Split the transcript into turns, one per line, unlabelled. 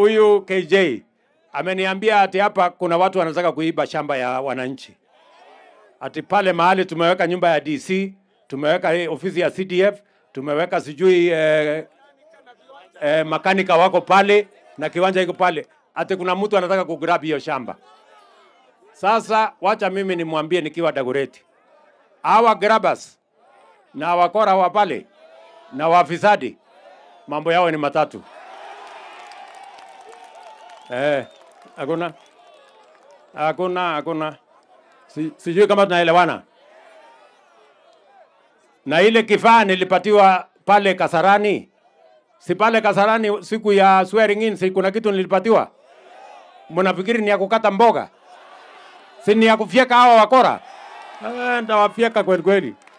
huyu KJ ameniambia ati hapa kuna watu wanataka kuiba shamba ya wananchi, ati pale mahali tumeweka nyumba ya DC, tumeweka ofisi ya CDF, tumeweka sijui eh, eh, makanika wako pale na kiwanja iko pale, ati kuna mtu anataka kugrab hiyo shamba. Sasa wacha mimi nimwambie nikiwa Dagoretti, hawa grabbers na wakora wa pale na wafisadi mambo yao ni matatu eh, hakuna hakuna hakuna, sijui kama tunaelewana. Na ile kifaa nilipatiwa pale Kasarani, si pale Kasarani siku ya swearing in, si kuna kitu nilipatiwa? Mnafikiri ni ya kukata mboga? Si ni ya kufyeka hawa wakora? Eh, ndawafyeka kweli kweli.